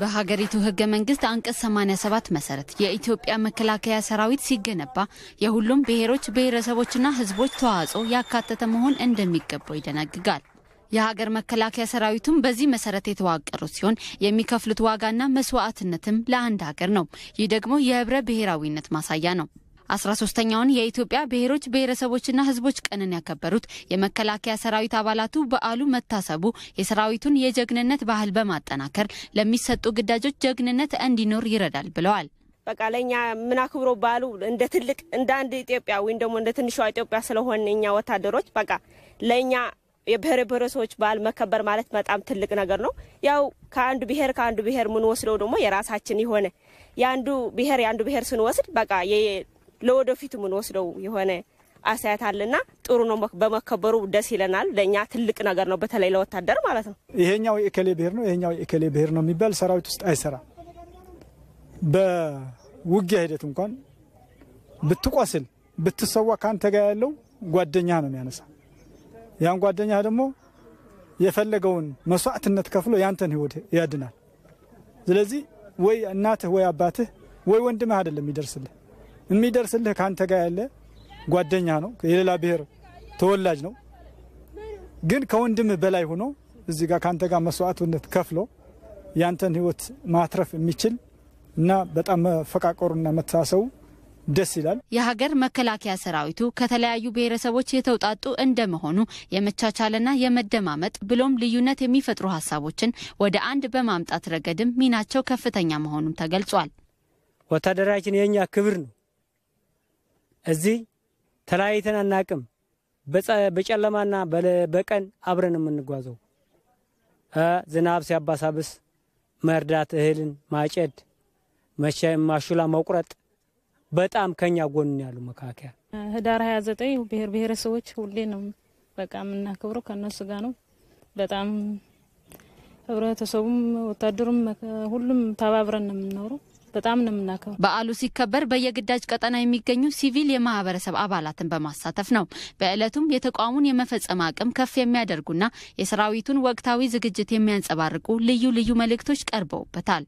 በሀገሪቱ ህገ መንግስት አንቀጽ 87 መሰረት የኢትዮጵያ መከላከያ ሰራዊት ሲገነባ የሁሉም ብሔሮች ብሔረሰቦችና ህዝቦች ተዋጽኦ ያካተተ መሆን እንደሚገባው ይደነግጋል። የሀገር መከላከያ ሰራዊቱም በዚህ መሰረት የተዋቀሩ ሲሆን የሚከፍሉት ዋጋና መስዋዕትነትም ለአንድ ሀገር ነው። ይህ ደግሞ የህብረ ብሔራዊነት ማሳያ ነው። አስራ ሶስተኛውን የኢትዮጵያ ብሔሮች ብሔረሰቦችና ህዝቦች ቀንን ያከበሩት የመከላከያ ሰራዊት አባላቱ በዓሉ መታሰቡ የሰራዊቱን የጀግንነት ባህል በማጠናከር ለሚሰጡ ግዳጆች ጀግንነት እንዲኖር ይረዳል ብለዋል። በቃ ለእኛ ምን አክብሮ በዓሉ እንደ ትልቅ እንደ አንድ ኢትዮጵያ ወይም ደግሞ እንደ ትንሿ ኢትዮጵያ ስለሆነ እኛ ወታደሮች በቃ ለእኛ የብሔር ብሔረሰቦች በዓል መከበር ማለት በጣም ትልቅ ነገር ነው። ያው ከአንዱ ብሔር ከአንዱ ብሔር ምንወስደው ደግሞ የራሳችን የሆነ የአንዱ ብሔር የአንዱ ብሔር ስንወስድ በቃ ለወደፊት የምንወስደው የሆነ አስተያየት አለና ጥሩ ነው። በመከበሩ ደስ ይለናል። ለእኛ ትልቅ ነገር ነው፣ በተለይ ለወታደር ማለት ነው። ይሄኛው የእከሌ ብሔር ነው፣ ይሄኛው የእከሌ ብሔር ነው የሚባል ሰራዊት ውስጥ አይሰራ በውጊያ ሂደት እንኳን ብትቆስል ብትሰዋ ከአንተ ጋር ያለው ጓደኛ ነው የሚያነሳ ያን ጓደኛ ደግሞ የፈለገውን መስዋዕትነት ከፍሎ ያንተን ህይወት ያድናል። ስለዚህ ወይ እናትህ ወይ አባትህ ወይ ወንድምህ አይደለም ይደርስልህ የሚደርስልህ ከአንተ ጋር ያለ ጓደኛ ነው፣ የሌላ ብሔር ተወላጅ ነው። ግን ከወንድም በላይ ሆኖ እዚህ ጋር ከአንተ ጋር መስዋዕትነት ከፍሎ ያንተን ህይወት ማትረፍ የሚችል እና በጣም መፈቃቀሩና መተሳሰቡ ደስ ይላል። የሀገር መከላከያ ሰራዊቱ ከተለያዩ ብሔረሰቦች የተውጣጡ እንደመሆኑ የመቻቻልና የመደማመጥ ብሎም ልዩነት የሚፈጥሩ ሀሳቦችን ወደ አንድ በማምጣት ረገድም ሚናቸው ከፍተኛ መሆኑም ተገልጿል። ወታደራችን የኛ ክብር ነው። እዚህ ተለያይተን አናቅም። በጨለማና በቀን አብረን የምንጓዘው ዝናብ ሲያባሳብስ መርዳት፣ እህልን ማጨድ፣ ማሹላ መቁረጥ በጣም ከኛ ጎን ያሉ መካከያ ህዳር 29 ብሔር ብሔረሰቦች ሁሌ ነው በቃ የምናከብረው ከእነሱ ጋር ነው። በጣም ህብረተሰቡም ወታደሩም ሁሉም ተባብረን ነው የምንኖረው። በጣም ነው የምናከብረው። በዓሉ ሲከበር በየግዳጅ ቀጠና የሚገኙ ሲቪል የማህበረሰብ አባላትን በማሳተፍ ነው። በዕለቱም የተቋሙን የመፈጸም አቅም ከፍ የሚያደርጉና የሰራዊቱን ወቅታዊ ዝግጅት የሚያንጸባርቁ ልዩ ልዩ መልእክቶች ቀርበውበታል።